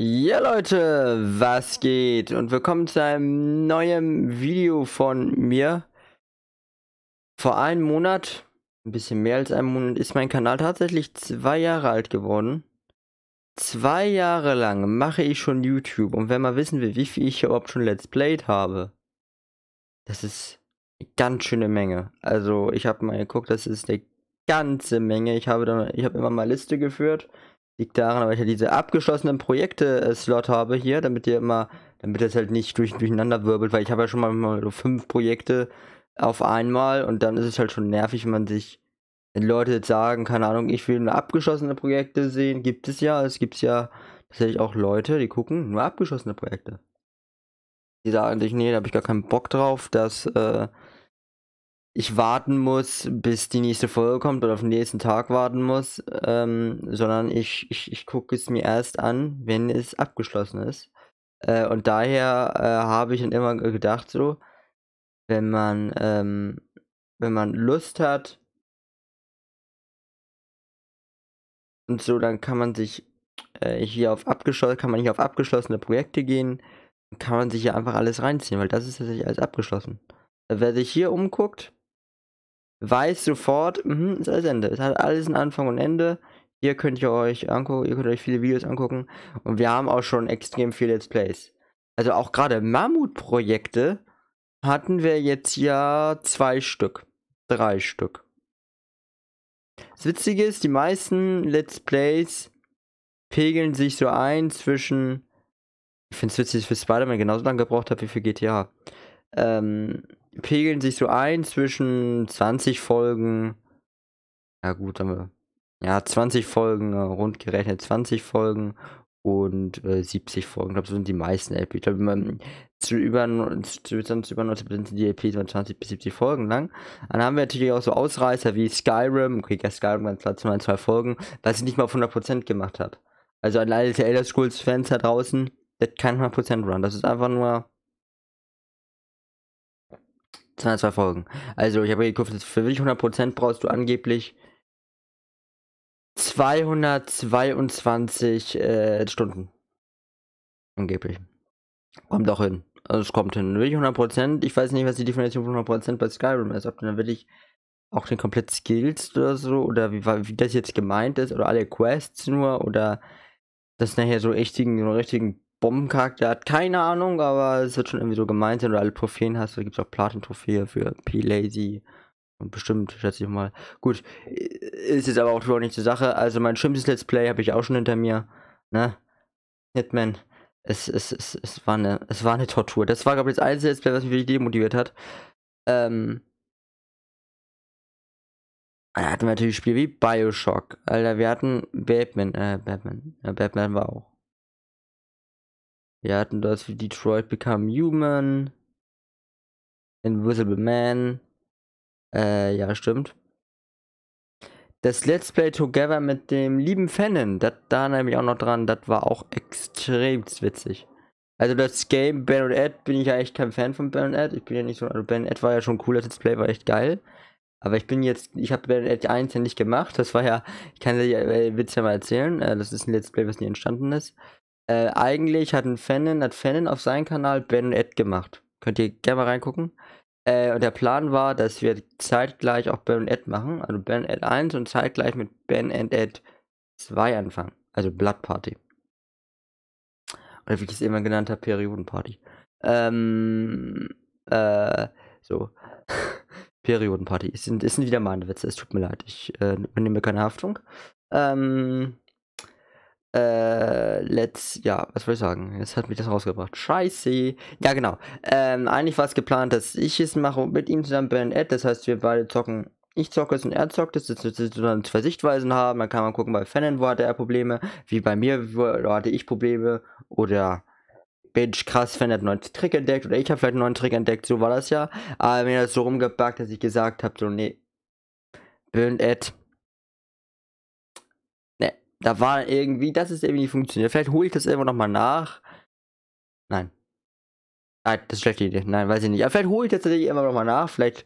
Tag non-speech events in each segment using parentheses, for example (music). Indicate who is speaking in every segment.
Speaker 1: Ja Leute, was geht? Und willkommen zu einem neuen Video von mir. Vor einem Monat, ein bisschen mehr als einem Monat, ist mein Kanal tatsächlich zwei Jahre alt geworden. Zwei Jahre lang mache ich schon YouTube und wenn man wissen will, wie viel ich hier überhaupt schon Let's Played habe, das ist eine ganz schöne Menge. Also ich habe mal geguckt, das ist eine ganze Menge. Ich habe, dann, ich habe immer mal Liste geführt Liegt daran, weil ich ja diese abgeschlossenen Projekte-Slot äh, habe hier, damit ihr immer, damit das halt nicht durch, durcheinander wirbelt, weil ich habe ja schon mal so fünf Projekte auf einmal und dann ist es halt schon nervig, wenn man sich, wenn Leute jetzt sagen, keine Ahnung, ich will nur abgeschlossene Projekte sehen, gibt es ja, es gibt ja tatsächlich auch Leute, die gucken nur abgeschlossene Projekte. Die sagen sich, nee, da habe ich gar keinen Bock drauf, dass äh, ich warten muss, bis die nächste Folge kommt oder auf den nächsten Tag warten muss, ähm, sondern ich, ich, ich gucke es mir erst an, wenn es abgeschlossen ist. Äh, und daher äh, habe ich dann immer gedacht, so,
Speaker 2: wenn man, ähm, wenn man Lust hat und so, dann kann man sich äh, hier auf
Speaker 1: abgeschlossen, kann man hier auf abgeschlossene Projekte gehen, kann man sich hier einfach alles reinziehen, weil das ist tatsächlich alles abgeschlossen. Wer sich hier umguckt, weiß sofort, mh, ist alles Ende. Es hat alles ein Anfang und Ende. Hier könnt ihr euch angucken, ihr könnt euch viele Videos angucken. Und wir haben auch schon extrem viele Let's Plays. Also auch gerade Mammutprojekte hatten wir jetzt ja zwei Stück. Drei Stück. Das Witzige ist, die meisten Let's Plays pegeln sich so ein zwischen. Ich finde es witzig, dass ich für Spider-Man genauso lange gebraucht habe wie für GTA. Ähm, pegeln sich so ein zwischen 20 Folgen. Ja gut, dann wir. Ja, 20 Folgen, äh, rund gerechnet 20 Folgen und äh, 70 Folgen. Ich glaube, so sind die meisten LPs. Ich glaube, zu über, zu, sonst über 90 sind die LPs von 20 bis 70 Folgen lang. Dann haben wir natürlich auch so Ausreißer wie Skyrim. Okay, ja, Skyrim ganz klar, zwei, zwei Folgen, was ich nicht mal auf 100% gemacht hat. Also an alle Elder Scrolls Fans da draußen, das kann 100% run. Das ist einfach nur zwei Folgen. Also, ich habe geguckt, für welche 100% brauchst du angeblich 222 äh, Stunden. Angeblich. Kommt doch hin. Also, es kommt hin. Wirklich 100%. Ich weiß nicht, was die Definition von 100% bei Skyrim ist. Ob du dann wirklich auch den komplett Skills oder so, oder wie, wie das jetzt gemeint ist, oder alle Quests nur, oder das nachher so richtigen, so richtigen Bombencharakter hat, keine Ahnung, aber es wird schon irgendwie so gemeint sein, du alle Trophäen hast, da gibt es auch Platin-Trophäe für P-Lazy. Und bestimmt, schätze ich mal. Gut, äh, ist jetzt aber auch überhaupt nicht zur Sache. Also mein schlimmstes Let's Play habe ich auch schon hinter mir. Ne? Hitman. Es, es, es, es, war, eine, es war eine Tortur. Das war, glaube ich, das einzige Let's Play, was mich wirklich demotiviert hat. Ähm. Da hatten wir natürlich Spiele wie Bioshock. Alter, wir hatten Batman, äh, Batman. Ja, Batman war auch.
Speaker 2: Wir hatten das wie Detroit Become Human, Invisible Man. Äh, ja, stimmt.
Speaker 1: Das Let's Play Together mit dem lieben Fannen, dat, da nehme ich auch noch dran, das war auch extrem witzig. Also das Game Ben und Ed bin ich ja echt kein Fan von Ben und Ed. Ich bin ja nicht so, also Ben und Ed war ja schon cool, das Let's Play war echt geil. Aber ich bin jetzt, ich habe Ben und Ed 1 ja nicht gemacht. Das war ja, ich kann dir ja, äh, Witz ja mal erzählen. Äh, das ist ein Let's Play, was nie entstanden ist. Äh, eigentlich hat ein Fanin, hat Fanin auf seinem Kanal Ben und Ed gemacht. Könnt ihr gerne mal reingucken. Äh, und der Plan war, dass wir zeitgleich auch Ben und Ed machen. Also Ben und Ed 1 und zeitgleich mit Ben und Ed 2 anfangen. Also Blood Party. Oder wie ich es immer genannt habe, Periodenparty. Ähm, äh, so. (laughs) Periodenparty. Es sind, es sind wieder meine Witze, es tut mir leid. Ich äh, übernehme keine Haftung. Ähm, äh, let's, ja, was soll ich sagen? Jetzt hat mich das rausgebracht. Scheiße. Ja, genau. Ähm, eigentlich war es geplant, dass ich es mache und mit ihm zusammen Ben Ed. Äh, das heißt, wir beide zocken. Ich zocke es und er zockt es. Dass wir dann zwei Sichtweisen haben. Dann kann man gucken, bei Fanon, wo hatte er Probleme. Wie bei mir, wo hatte ich Probleme. Oder Bitch, krass, Fan hat einen neuen Trick entdeckt. Oder ich habe vielleicht einen neuen Trick entdeckt. So war das ja. Aber mir hat das so rumgebackt, dass ich gesagt habe, so, nee. Ben Ed da war irgendwie, das ist irgendwie nicht funktioniert. Vielleicht hole ich das immer nochmal nach. Nein. Nein, ah, das ist eine schlechte Idee. Nein, weiß ich nicht. Aber vielleicht hole ich das tatsächlich immer nochmal nach. Vielleicht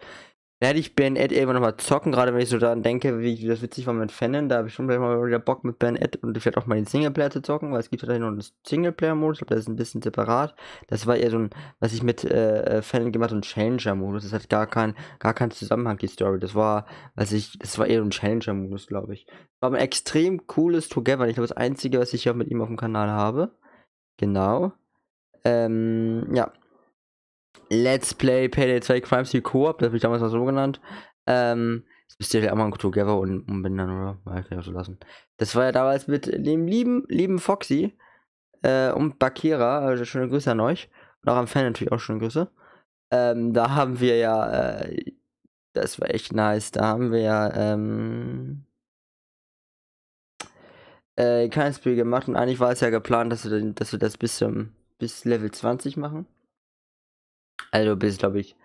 Speaker 1: werde ich Ben Ed irgendwann nochmal zocken, gerade wenn ich so daran denke, wie das witzig war mit Fannen, da habe ich schon vielleicht mal wieder Bock mit Ben Ed und vielleicht auch mal den Singleplayer zu zocken, weil es gibt halt noch einen Singleplayer-Modus, aber das ist ein bisschen separat. Das war eher so ein, was ich mit äh, äh Fannen gemacht habe, so ein Challenger-Modus. Das hat gar keinen gar kein Zusammenhang, die Story. Das war, was ich, das war eher so ein Challenger-Modus, glaube ich. War ein extrem cooles Together. Ich glaube, das einzige, was ich ja mit ihm auf dem Kanal habe. Genau. Ähm, ja, Let's Play Payday 2 Crime Scene Co-op, das habe ich damals noch so genannt. Ähm, das müsst ihr ja auch mal Together und umbenennen, oder? Ja, kann ich auch so lassen. Das war ja damals mit dem lieben, lieben Foxy äh, und Bakira, also schöne Grüße an euch. Und auch am Fan natürlich auch schöne Grüße. Ähm, da haben wir ja, äh, das war echt nice, da haben wir ja, ähm, äh, kein Spiel gemacht und eigentlich war es ja geplant, dass wir, dass wir das bis, zum, bis Level 20 machen. Also bist, glaube ich,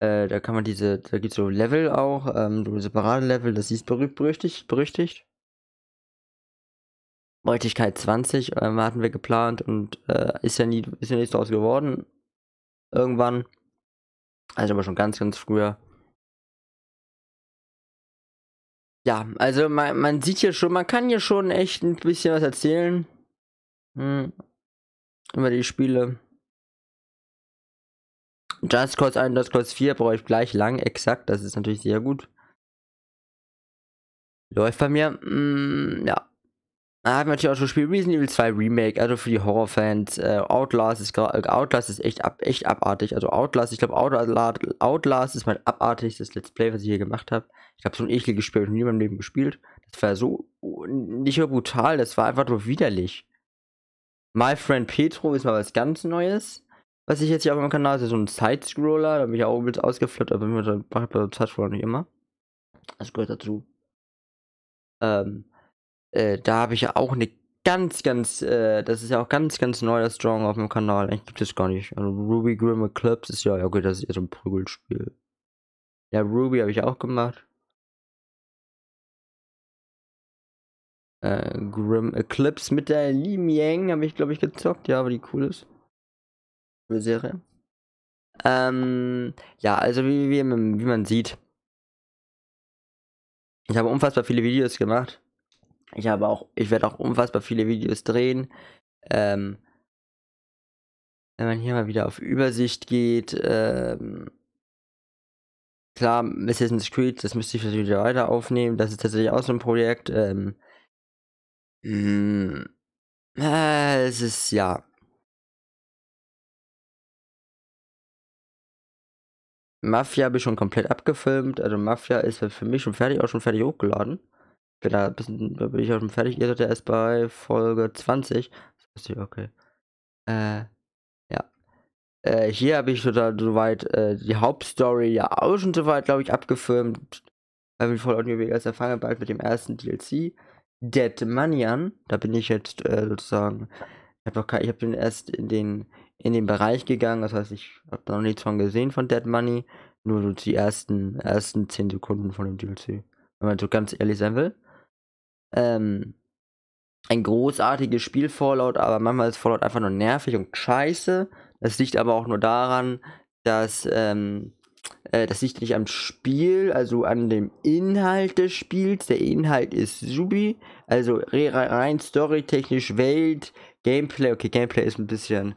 Speaker 1: äh, da kann man diese, da gibt es so Level auch, ähm, so separate Level, das ist berühmt, berüchtigt, berüchtigt. Beutigkeit 20 ähm, hatten
Speaker 2: wir geplant und äh, ist ja nie, ist ja nichts draus geworden. Irgendwann. Also aber schon ganz, ganz früher. Ja, also man, man sieht hier schon, man kann hier schon echt ein bisschen was erzählen. Hm. Über die Spiele. Just Cause 1 Just Cause 4 brauche ich gleich lang, exakt. Das ist natürlich sehr gut.
Speaker 1: Läuft bei mir. Mm, ja. Da ah, haben wir natürlich auch schon gespielt. Resident Evil 2 Remake, also für die Horrorfans. Äh, Outlast, ist, gerade. Äh, Outlast ist echt, ab, echt abartig. Also Outlast, ich glaube Outlast, Outlast ist mein abartigstes Let's Play, was ich hier gemacht habe. Ich habe so ein ekliges Spiel und nie in meinem Leben gespielt. Das war so oh, nicht nur brutal, das war einfach nur widerlich. My Friend Petro ist mal was ganz Neues was ich jetzt hier auf meinem Kanal sehe, so ein Side-Scroller, da bin ich auch übelst ausgeflippt, aber ich mit dem Side-Scroller nicht immer. Das gehört dazu. Ähm, äh, da habe ich ja auch eine ganz, ganz, äh, das ist ja auch ganz, ganz neu, das Genre auf dem Kanal. Eigentlich gibt es gar nicht. Also Ruby Grim Eclipse ist ja, ja okay, das
Speaker 2: ist ja so ein Prügelspiel. Ja, Ruby habe ich auch gemacht. Äh, Grim Eclipse mit der Li Miang habe ich, glaube ich, gezockt, ja, aber die cool ist. Serie. Ähm, ja, also wie, wie, wie man sieht, ich habe
Speaker 1: unfassbar viele Videos gemacht. Ich habe auch, ich werde auch unfassbar viele Videos drehen. Ähm, wenn man hier mal wieder auf Übersicht geht, ähm, klar, Assassin's Creed, das müsste ich natürlich wieder weiter aufnehmen. Das
Speaker 2: ist tatsächlich auch so ein Projekt. Ähm, mh, hm, äh, es ist ja Mafia habe ich schon komplett abgefilmt. Also Mafia ist halt für mich schon fertig, auch schon fertig
Speaker 1: hochgeladen. Bin da, bisschen, da bin ich auch schon fertig. Ihr seid ja erst bei Folge 20. Okay. Äh, ja. Äh, hier habe ich soweit äh, die Hauptstory ja auch schon soweit, glaube ich, abgefilmt. Weil wir voll Audio Vegas erfangen bald mit dem ersten DLC. Dead Manian. Da bin ich jetzt äh, sozusagen. Ich habe noch ich habe den erst in den in den Bereich gegangen. Das heißt, ich habe da noch nichts von gesehen von Dead Money. Nur so die ersten, ersten 10 Sekunden von dem DLC. Wenn man so ganz ehrlich sein will. Ähm, ein großartiges Spiel Fallout, aber manchmal ist Fallout einfach nur nervig und scheiße. Das liegt aber auch nur daran, dass ähm, äh, das liegt nicht am Spiel, also an dem Inhalt des Spiels. Der Inhalt ist subi, also rein storytechnisch Welt, Gameplay, okay, Gameplay ist ein bisschen,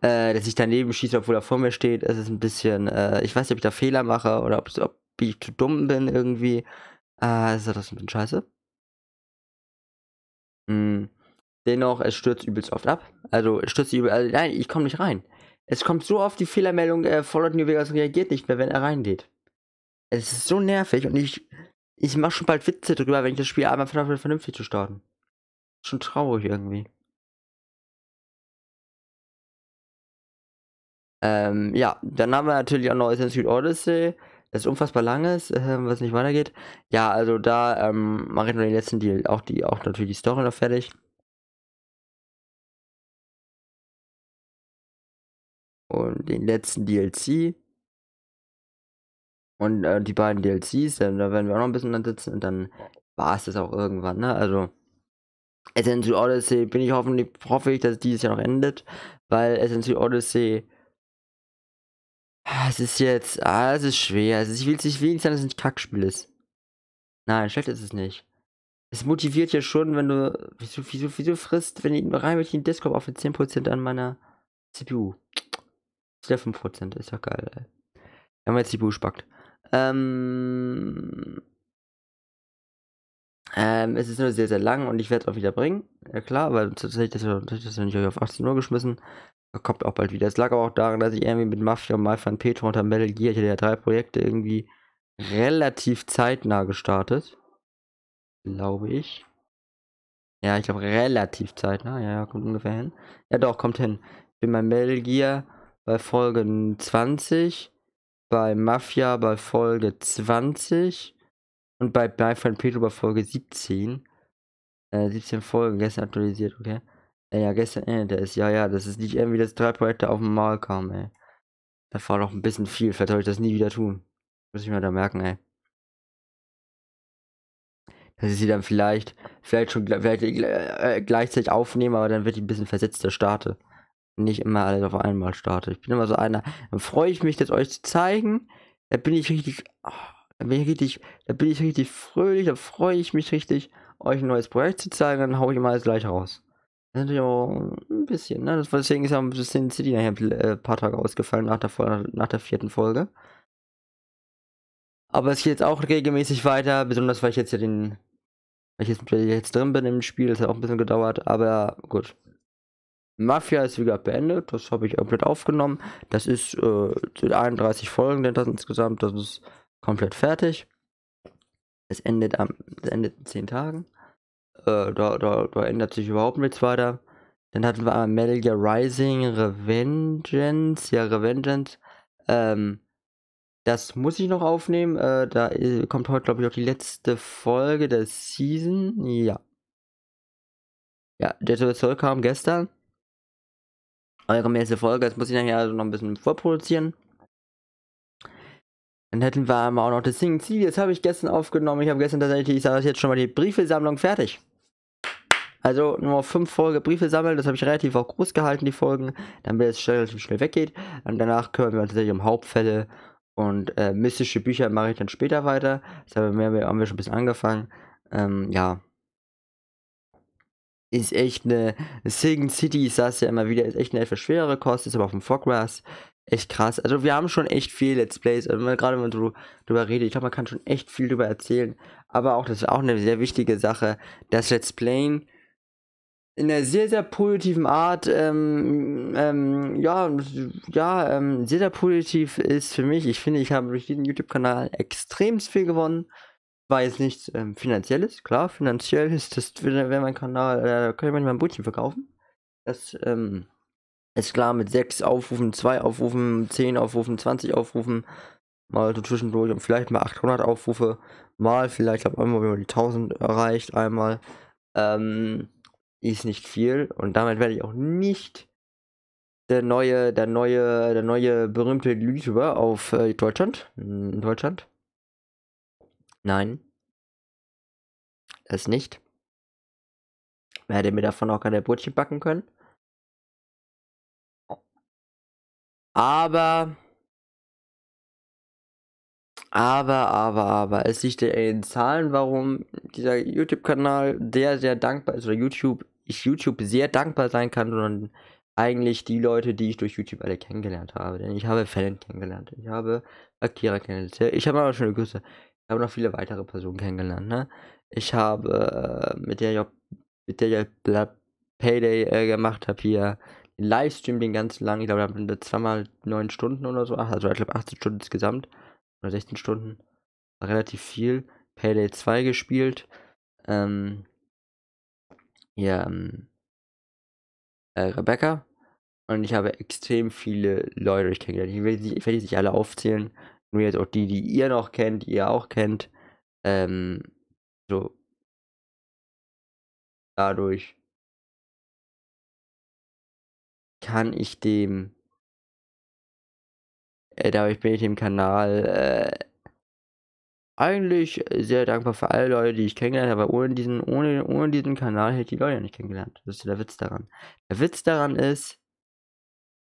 Speaker 1: äh, dass ich daneben schieße, obwohl er vor mir steht. Es ist ein bisschen, äh, ich weiß nicht, ob ich da Fehler mache oder ob, ob ich zu dumm bin irgendwie. Äh, ist das ein bisschen scheiße. Mhm. Dennoch, es stürzt übelst oft ab. Also, es stürzt übelst, also, nein, ich komme nicht rein. Es kommt so oft die Fehlermeldung, äh, Fallout New Vegas reagiert nicht mehr, wenn er reingeht. Es ist so nervig und ich, ich mache schon bald Witze
Speaker 2: drüber, wenn ich das Spiel einmal vernünftig zu starten. Schon traurig irgendwie. Ähm, ja, dann haben wir natürlich
Speaker 1: auch noch Assassin's Creed Odyssey, das unfassbar lang ist, äh, was nicht weitergeht. Ja, also da
Speaker 2: ähm, mache ich nur den letzten Deal. Auch, die, auch natürlich die Story noch fertig. Und den letzten DLC. Und äh, die beiden DLCs, dann, da werden wir auch noch ein bisschen dann sitzen und dann
Speaker 1: war es das auch irgendwann, ne? Also, Essential Odyssey bin ich hoffentlich, hoffe ich, dass dieses Jahr noch endet, weil Essential Odyssey Ah, es ist jetzt, ah, es ist schwer. Also ich will es nicht wenig sein, dass es ein Kackspiel ist. Nein, schlecht ist es nicht. Es motiviert ja schon, wenn du, wieso, wieso, wieso frisst, wenn ich rein mit den Discord auf mit 10% an meiner CPU. Ist ja 5%, ist ja geil, ey. Wenn man jetzt CPU spackt. Ähm, ähm, es ist nur sehr, sehr lang und ich werde es auch wieder bringen. Ja klar, weil tatsächlich, das, das, das habe ich auf 18 Uhr geschmissen kommt auch bald wieder. Es lag aber auch daran, dass ich irgendwie mit Mafia, My Fan Petro und Metal Gear, ich hatte ja drei Projekte irgendwie relativ zeitnah gestartet. Glaube ich. Ja, ich glaube relativ zeitnah. Ja, ja, kommt ungefähr hin. Ja, doch, kommt hin. Ich bin bei Metal Gear bei Folge 20, bei Mafia bei Folge 20 und bei My Friend Pedro bei Folge 17. Äh, 17 Folgen gestern aktualisiert, okay der ja gestern endet ist. Ja, ja, das ist nicht irgendwie, dass drei Projekte auf den Mal kamen, ey. Das war doch ein bisschen viel. Vielleicht soll ich das nie wieder tun. Muss ich mir da merken, ey. Dass ich sie dann vielleicht, vielleicht schon vielleicht, äh, äh, gleichzeitig aufnehme, aber dann wird die ein bisschen versetzter starte. Nicht immer alles auf einmal starte. Ich bin immer so einer. Dann freue ich mich, das euch zu zeigen. Da bin ich richtig. Oh, da bin ich richtig, da bin ich richtig fröhlich, da freue ich mich richtig, euch ein neues Projekt zu zeigen, dann haue ich immer alles gleich raus. Natürlich auch ein bisschen, ne? deswegen ist ja ein bisschen City nachher ein äh, paar Tage ausgefallen nach der, nach der vierten Folge. Aber es geht jetzt auch regelmäßig weiter, besonders weil ich jetzt ja den. Weil ich jetzt, weil ich jetzt drin bin im Spiel, das hat auch ein bisschen gedauert, aber gut. Mafia ist wieder beendet, das habe ich komplett aufgenommen. Das ist äh, 31 Folgen, denn das insgesamt, das ist komplett fertig. Es endet am es endet in 10 Tagen. Äh, da, da, da ändert sich überhaupt nichts weiter. Dann hatten wir Amelia Rising, Revengeance, ja, Revengeance. Ähm, das muss ich noch aufnehmen. Äh, da äh, kommt heute, glaube ich, auch die letzte Folge der Season. Ja. Ja, Jethro Soul kam gestern. Eure nächste Folge, das muss ich nachher also noch ein bisschen vorproduzieren. Dann hätten wir einmal auch noch das Singing Ziel. Das habe ich gestern aufgenommen. Ich habe gestern tatsächlich, ich sage jetzt schon mal, die Briefesammlung fertig. Also nur fünf Folge Briefe sammeln, das habe ich relativ auch groß gehalten, die Folgen, damit es schnell, schnell weggeht. Und danach kümmern wir uns tatsächlich um Hauptfälle und äh, mystische Bücher mache ich dann später weiter. Das haben wir, haben wir schon ein bisschen angefangen. Ähm, ja. Ist echt eine. Segen City, ich saß ja immer wieder, ist echt eine etwas schwerere Kost, ist aber auf dem Foggrass echt krass. Also wir haben schon echt viel Let's Plays, also gerade wenn du drüber redet, ich glaube, man kann schon echt viel drüber erzählen. Aber auch, das ist auch eine sehr wichtige Sache, das Let's Playen in einer sehr, sehr positiven Art, ähm, ähm, ja, ja, ähm, sehr, sehr positiv ist für mich. Ich finde, ich habe durch diesen YouTube-Kanal extrem viel gewonnen. War jetzt nichts ähm, Finanzielles, klar, finanziell ist das, wenn mein Kanal, äh, da äh, könnte man mein Brötchen verkaufen. Das, ähm, ist klar, mit 6 Aufrufen, 2 Aufrufen, 10 Aufrufen, 20 Aufrufen, mal so zwischendurch und vielleicht mal 800 Aufrufe, mal vielleicht, ich habe einmal über die 1000 erreicht, einmal, ähm, ist nicht viel und damit werde ich auch nicht der neue, der neue, der neue berühmte YouTuber auf
Speaker 2: äh, Deutschland. Hm, in Deutschland. Nein. Das nicht. Werde mir davon auch keine Brötchen backen können. Aber. Aber, aber, aber. Es liegt ja in Zahlen, warum
Speaker 1: dieser YouTube-Kanal sehr, sehr dankbar ist. Oder YouTube ich YouTube sehr dankbar sein kann, sondern eigentlich die Leute, die ich durch YouTube alle kennengelernt habe. Denn ich habe Fallon kennengelernt, ich habe Akira kennengelernt, ich habe auch schöne Grüße. Ich habe noch viele weitere Personen kennengelernt, ne? Ich habe äh, mit der ja mit der Job Payday äh, gemacht habe hier den Livestream den ganzen lang, ich glaube, da haben wir zweimal neun Stunden oder so, also ich glaube 18 Stunden
Speaker 2: insgesamt oder 16 Stunden. relativ viel. Payday 2 gespielt. Ähm, hier ähm, äh,
Speaker 1: Rebecca. Und ich habe extrem viele Leute euch kennengelernt. Ich werde sie werd nicht alle aufzählen.
Speaker 2: Nur jetzt auch die, die ihr noch kennt, die ihr auch kennt. Ähm, so. Dadurch kann ich dem, äh, dadurch bin ich dem Kanal äh, eigentlich sehr dankbar für alle Leute, die ich
Speaker 1: kennengelernt habe. Ohne diesen, ohne, ohne diesen Kanal hätte ich die Leute nicht kennengelernt. Das ist der Witz daran. Der Witz
Speaker 2: daran ist,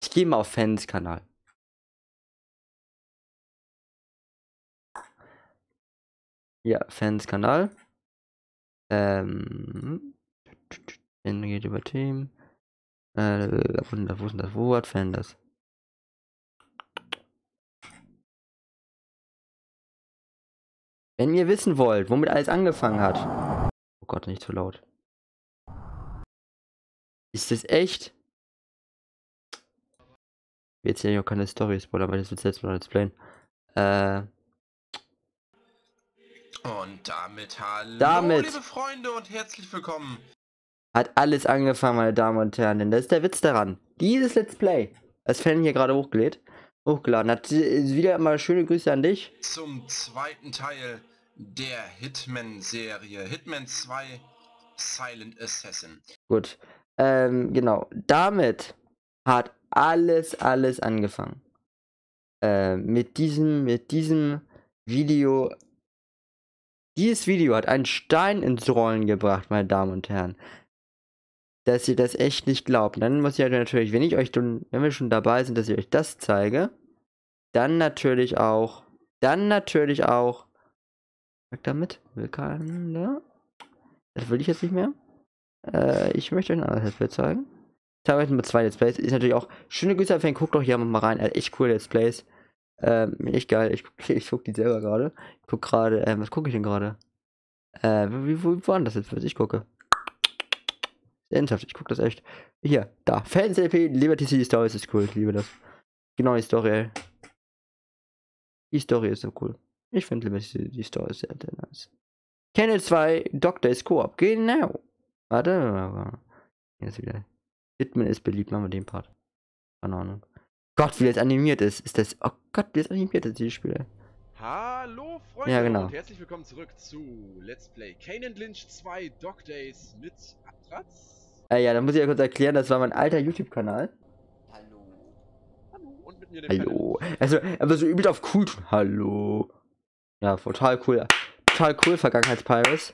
Speaker 2: ich gehe mal auf Fans Kanal. Ja, Fans Kanal. Ähm. Dann geht über Themen. Äh, wo ist denn das? Wo hat Fan das? Wenn ihr wissen wollt, womit alles angefangen hat. Oh Gott, nicht zu so laut. Ist das echt? Wir erzählen auch keine Story, Spoiler, weil das wird selbst mal Let's Playen. Äh. Und damit hallo, damit liebe
Speaker 1: Freunde und herzlich willkommen. Hat alles angefangen, meine Damen und Herren, denn das ist der Witz daran. Dieses Let's Play, das Fan hier gerade hochgelädt, hochgeladen hat. Äh, wieder mal schöne Grüße an dich. Zum zweiten Teil der Hitman-Serie. Hitman 2 Silent Assassin. Gut. Ähm, genau. Damit hat alles, alles angefangen. Äh, mit diesem, mit diesem Video. Dieses Video hat einen Stein ins Rollen gebracht, meine Damen und Herren. Dass ihr das echt nicht glaubt. Dann muss ich halt natürlich, wenn ich euch, wenn wir schon dabei sind, dass ich euch das zeige, dann natürlich auch. Dann natürlich auch. Weg damit. Willkommen. Das will ich jetzt nicht mehr. Äh, ich möchte euch ein anderes Let's zeigen. Teilweise mit zwei Let's Plays. Ist natürlich auch. Schöne Grüße an Fan. Guckt doch hier mal rein. Äh, echt cool Let's Plays. Ähm, (laughs) echt geil. Ich, (laughs) ich guck die selber gerade. Ich guck gerade. Ähm, was gucke ich denn gerade? Äh, wie, wo, waren das jetzt, was ich gucke? Ernsthaft, ich gucke das echt. Hier, da. Fans LP, Liberty City Stories ist cool. Ich liebe das. Genau die Story, ey. Die Story ist so cool. Ich finde die Story sehr, sehr nice. Kenne 2, Doctor ist Koop. Genau. Warte. Jetzt wieder. Hitman ist beliebt, machen wir den Part. Keine Ahnung. Gott, wie das animiert ist. Ist das. Oh Gott, wie das animiert ist, dieses Spiel. Hallo Freunde ja, genau. und herzlich willkommen zurück zu Let's Play Kane Lynch 2 Dog Days mit Atratz. Äh, ja, da muss ich ja kurz erklären, das war mein alter YouTube-Kanal. Hallo. Also, aber so übel auf cool tun. Hallo. Ja, total cool. Total cool, Vergangenheitspirates.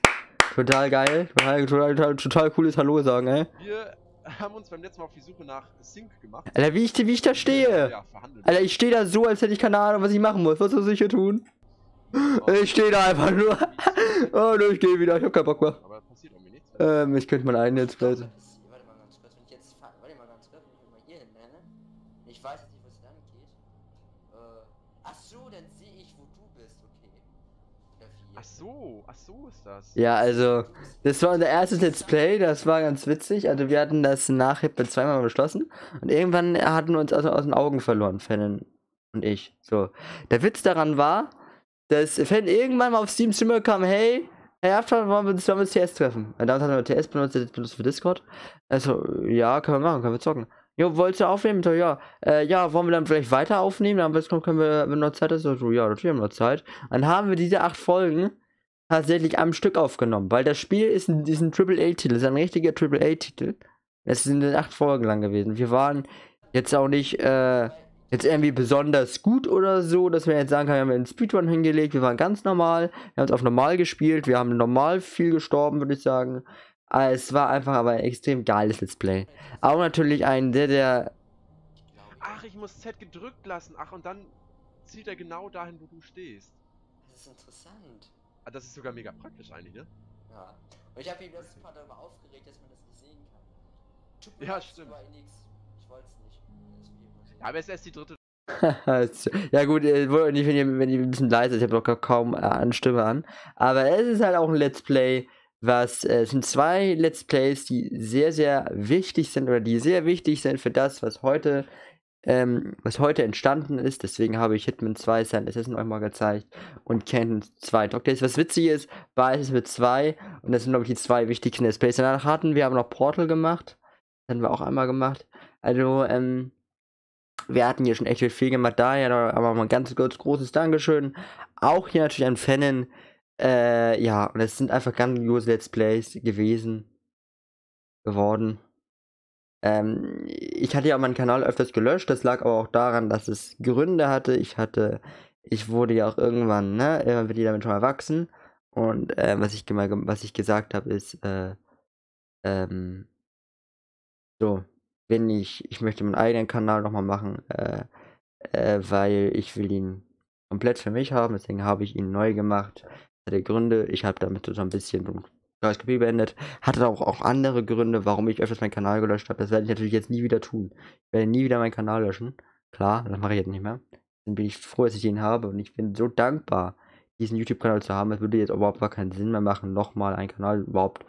Speaker 1: Total geil. Total, total, total, total cooles Hallo sagen, ey. Wir haben uns beim letzten Mal auf die
Speaker 2: Suche nach Sync gemacht.
Speaker 1: Alter, wie ich, wie ich da äh, stehe. Ja, Alter, ich stehe da so, als hätte ich keine Ahnung, was ich machen muss. Was soll ich hier tun? Oh. Ich stehe da einfach nur. (laughs) oh, ich gehe wieder. Ich hab keinen Bock mehr. Aber passiert irgendwie nichts. Ähm, ich könnte mein eigenes Let's
Speaker 2: so, ach so ist das. Ja,
Speaker 1: also, das war unser erstes Let's Play, das war ganz witzig. Also, wir hatten das nachher Hitman zweimal beschlossen und irgendwann hatten wir uns aus, aus den Augen verloren, Fannen und ich. So. Der Witz daran war, dass Fan irgendwann mal auf Steam Zimmer kam, hey, hey, Abstand, wollen wir uns damit TS treffen? Und damals hatten wir TS benutzt, jetzt benutzt für Discord. Also, ja, können wir machen, können wir zocken. Jo, wolltest du aufnehmen? So, ja. Äh, ja, wollen wir dann vielleicht weiter aufnehmen? Dann können wir, wenn noch Zeit ist, so, ja, natürlich haben wir noch Zeit. Dann haben wir diese acht Folgen tatsächlich am Stück aufgenommen, weil das Spiel ist ein, ist ein a titel ist ein richtiger triple a titel Es sind acht Folgen lang gewesen. Wir waren jetzt auch nicht äh, jetzt irgendwie besonders gut oder so, dass wir jetzt sagen können, wir haben einen Speedrun hingelegt, wir waren ganz normal, wir haben es auf normal gespielt, wir haben normal viel gestorben, würde ich sagen. Es war einfach aber ein extrem geiles Let's Play. Auch natürlich ein sehr, sehr. Ach, ich muss Z gedrückt lassen. Ach, und dann zieht er genau dahin, wo du stehst. Das ist interessant. Ah, das ist sogar mega praktisch eigentlich, ne? Ja. Und ich habe mich das Mal darüber aufgeregt, dass man das nicht sehen kann. Tut mir ja, stimmt. War nix. Ich wollte es nicht. Ja, aber es ist erst die dritte. (laughs) ja gut, äh, wundert wenn ihr, wenn ein bisschen leise ist, ich habe doch kaum äh, Stimme an. Aber es ist halt auch ein Let's Play, was, äh, es sind zwei Let's Plays, die sehr, sehr wichtig sind oder die sehr wichtig sind für das, was heute ähm, was heute entstanden ist. Deswegen habe ich Hitman 2 Silent Assassin euch mal gezeigt und Canton 2 Dog Days. Was witzig ist, war es mit 2 und das sind, glaube ich, die zwei wichtigsten Displays. Danach hatten wir haben noch Portal gemacht. Das haben wir auch einmal gemacht. Also, ähm, wir hatten hier schon echt viel gemacht. Daher aber mal ein ganz, ganz großes Dankeschön. Auch hier natürlich an Fannen. Äh, ja, und es sind einfach ganz grandiose Let's Plays gewesen. Geworden. Ähm, ich hatte ja meinen Kanal öfters gelöscht, das lag aber auch daran, dass es Gründe hatte. Ich hatte, ich wurde ja auch irgendwann, ne, irgendwann wird jeder damit schon erwachsen. Und äh, was, ich, was ich gesagt habe, ist, äh, ähm, so, wenn ich, ich möchte meinen eigenen Kanal nochmal machen, äh, äh, weil ich will ihn komplett für mich haben, deswegen habe ich ihn neu gemacht. Der Gründe, ich habe damit so ein bisschen neues Kapitel beendet. Hatte auch, auch andere Gründe, warum ich öfters meinen Kanal gelöscht habe. Das werde ich natürlich jetzt nie wieder tun. Ich werde nie wieder meinen Kanal löschen. Klar, das mache ich jetzt nicht mehr. Dann bin ich froh, dass ich ihn habe und ich bin so dankbar, diesen YouTube-Kanal zu haben. Es würde jetzt überhaupt gar keinen Sinn mehr machen, nochmal einen Kanal überhaupt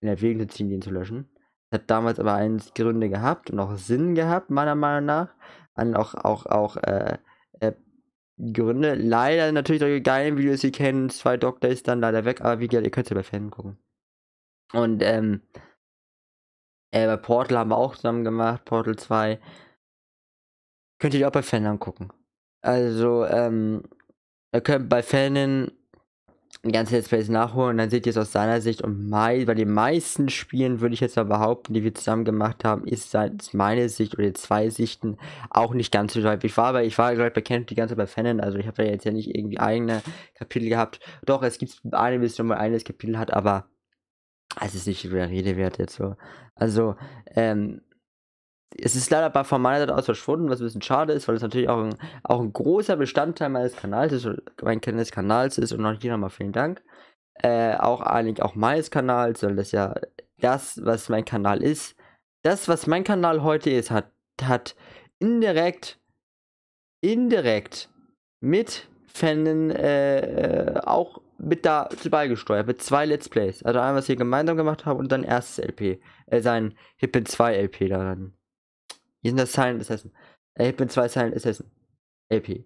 Speaker 1: in Erwägung zu ziehen, den zu löschen. Das hat damals aber eins Gründe gehabt und auch Sinn gehabt, meiner Meinung nach. Und auch, auch, auch, äh, äh, Gründe. Leider natürlich solche geilen Videos, die kennen. Zwei Doktor ist dann leider weg, aber wie gesagt, ihr könnt es ja bei Fan gucken. Und ähm, äh, bei Portal haben wir auch zusammen gemacht, Portal 2. Könnt ihr die auch bei Fan angucken. Also, ähm, ihr könnt bei Fanen die ganze Let's Plays nachholen und dann seht ihr es aus seiner Sicht. Und mei bei den meisten Spielen würde ich jetzt mal behaupten, die wir zusammen gemacht haben, ist seitens meine Sicht oder zwei Sichten auch nicht ganz so weit. Ich war aber, ich war gerade bei Kent die ganze Zeit bei Fanen, also ich habe da jetzt ja nicht irgendwie eigene Kapitel gehabt. Doch, es gibt eine Vision, wo ein eines Kapitel hat, aber es ist nicht der Rede wert jetzt so. Also, ähm, es ist leider von meiner Seite aus verschwunden, was ein bisschen schade ist, weil es natürlich auch ein, auch ein großer Bestandteil meines Kanals ist, mein des Kanals ist und noch hier nochmal vielen Dank. Äh, auch eigentlich auch meines Kanals, weil das ja das, was mein Kanal ist. Das, was mein Kanal heute ist, hat, hat indirekt, indirekt mit Fanen äh, äh, auch mit dazu beigesteuert, mit zwei Let's Plays. Also einmal, was wir gemeinsam gemacht haben und dann erstes LP. Äh, sein Hitpin 2 LP daran.
Speaker 2: Hier sind das Silent Assassin. Äh, Hitpin 2 Silent Assassin. LP.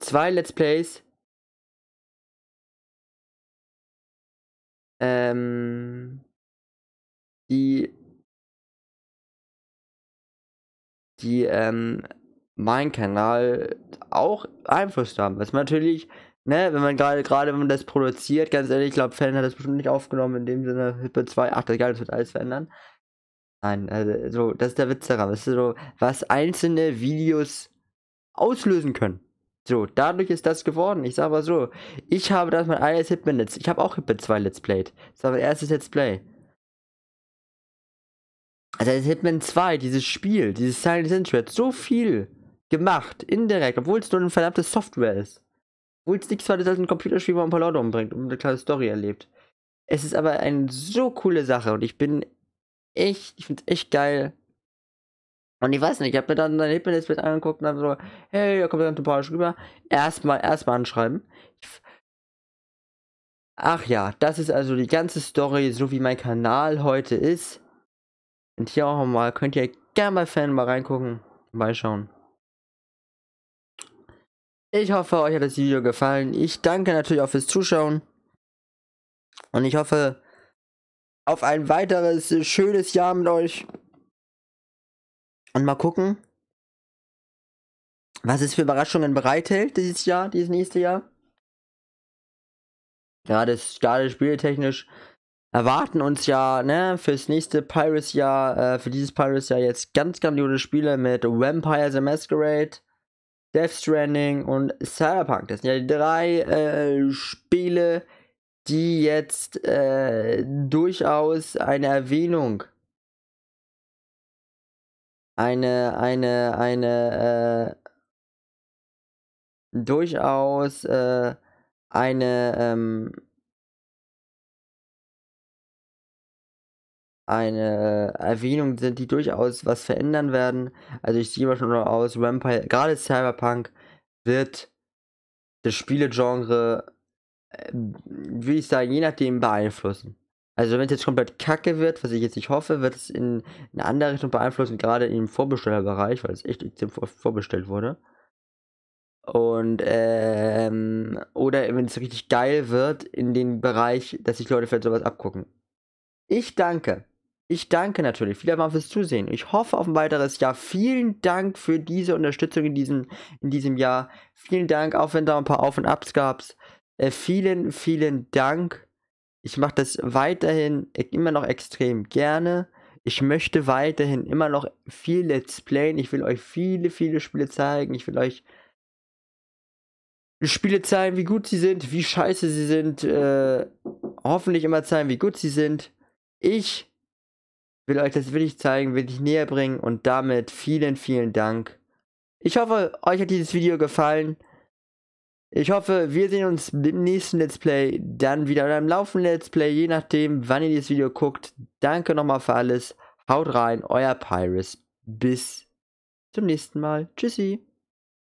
Speaker 2: Zwei Let's Plays. Ähm. Die. Die, ähm, mein Kanal auch
Speaker 1: Einfluss haben. Was natürlich ne, wenn man gerade, gerade wenn man das produziert, ganz ehrlich, ich glaube, Fan hat das bestimmt nicht aufgenommen, in dem Sinne, Hippe 2, ach, das egal, das wird alles verändern. Nein, also, so, das ist der Witz daran, das ist so, was einzelne Videos auslösen können. So, dadurch ist das geworden. Ich sage mal so, ich habe das mein eigenes Hitman Let's Ich habe auch Hitman 2 Let's Played. Das war mein erstes Let's Play. Also das Hitman 2, dieses Spiel, dieses Silent Hill hat so viel gemacht, indirekt, obwohl es nur eine verdammte Software ist. Wohl Coolste zwar, als halt ein Computerspiel, wo man ein paar Leute umbringt und eine kleine Story erlebt. Es ist aber eine so coole Sache und ich bin echt, ich find's echt geil. Und ich weiß nicht, ich habe mir dann sein Hitman mit angeguckt und dann so, hey, da kommt ein sympathisch rüber. Erstmal, erstmal anschreiben. Ach ja, das ist also die ganze Story, so wie mein Kanal heute ist. Und hier auch mal, könnt ihr gerne bei Fan mal reingucken, mal schauen. Ich hoffe, euch hat das Video gefallen. Ich danke natürlich auch fürs Zuschauen.
Speaker 2: Und ich hoffe auf ein weiteres schönes Jahr mit euch. Und mal gucken, was es für Überraschungen bereithält dieses Jahr, dieses nächste Jahr. Gerade, gerade
Speaker 1: spieltechnisch erwarten uns ja ne, fürs nächste Pirates-Jahr, äh, für dieses Pirates-Jahr jetzt ganz grandiose Spiele mit Vampire the Masquerade, Death Stranding und Cyberpunk. Das sind ja die drei äh, Spiele, die jetzt
Speaker 2: äh, durchaus eine Erwähnung, eine, eine, eine, äh, durchaus äh, eine, ähm, eine Erwähnung sind, die durchaus
Speaker 1: was verändern werden. Also ich sehe immer schon aus, Vampire, gerade Cyberpunk wird das Spielegenre, äh, würde ich sagen, je nachdem beeinflussen. Also wenn es jetzt komplett kacke wird, was ich jetzt nicht hoffe, wird es in eine andere Richtung beeinflussen, gerade im Vorbestellerbereich, weil es echt vorbestellt wurde. Und ähm, oder wenn es richtig geil wird, in den Bereich, dass sich Leute vielleicht sowas abgucken. Ich danke. Ich danke natürlich vielermal fürs Zusehen. Ich hoffe auf ein weiteres Jahr. Vielen Dank für diese Unterstützung in diesem, in diesem Jahr. Vielen Dank, auch wenn da ein paar Auf und Abs gab. Äh, vielen, vielen Dank. Ich mache das weiterhin immer noch extrem gerne. Ich möchte weiterhin immer noch viel Let's Playen. Ich will euch viele, viele Spiele zeigen. Ich will euch Spiele zeigen, wie gut sie sind, wie scheiße sie sind. Äh, hoffentlich immer zeigen, wie gut sie sind. Ich will euch das wirklich zeigen, will ich näher bringen und damit vielen, vielen Dank. Ich hoffe, euch hat dieses Video gefallen. Ich hoffe, wir sehen uns im nächsten Let's Play dann wieder oder im laufenden Let's Play, je nachdem, wann ihr dieses Video guckt. Danke nochmal für alles. Haut rein, euer Pyrus. Bis zum nächsten Mal. Tschüssi.